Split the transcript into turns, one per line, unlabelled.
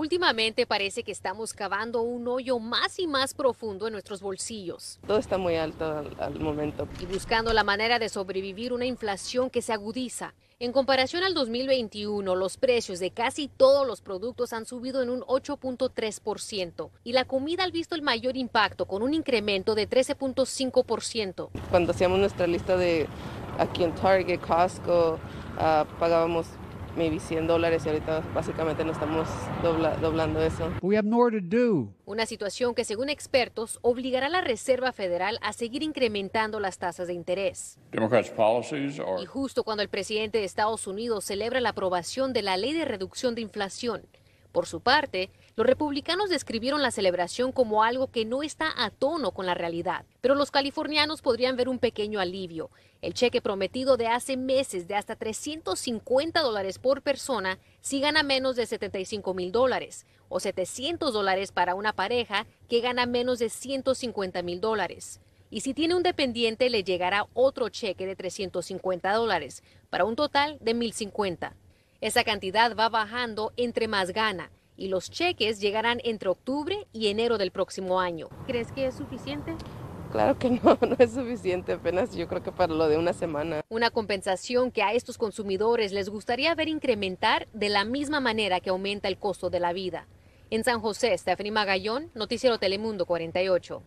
Últimamente parece que estamos cavando un hoyo más y más profundo en nuestros bolsillos.
Todo está muy alto al, momento.
Y buscando la manera de sobrevivir una inflación que se agudiza. En comparación al 2021, los precios de casi todos los productos han subido en un 8.3% y la comida ha visto el mayor impacto con un incremento de 13.5%.
Cuando hacíamos nuestra lista de aquí en Target, Costco, ah, pagábamos maybe 100 dólares y ahorita básicamente no estamos doblando eso.
Una situación que según expertos obligará a la Reserva Federal a seguir incrementando las tasas de interés. Y justo cuando el presidente de Estados Unidos celebra la aprobación de la ley de reducción de inflación, por su parte, los republicanos describieron la celebración como algo que no está a tono con la realidad, pero los californianos podrían ver un pequeño alivio. El cheque prometido de hace meses de hasta 350 dólares por persona si gana menos de 75 mil dólares o 700 dólares para una pareja que gana menos de 150 mil dólares. Y si tiene un dependiente le llegará otro cheque de 350 dólares para un total de 1.050. Esa cantidad va bajando entre más gana y los cheques llegarán entre octubre y enero del próximo año. ¿Crees que es suficiente?
Claro que no, no es suficiente, apenas yo creo que para lo de una semana.
Una compensación que a estos consumidores les gustaría ver incrementar de la misma manera que aumenta el costo de la vida. En San José, Stephanie Magallón, Noticiero Telemundo 48.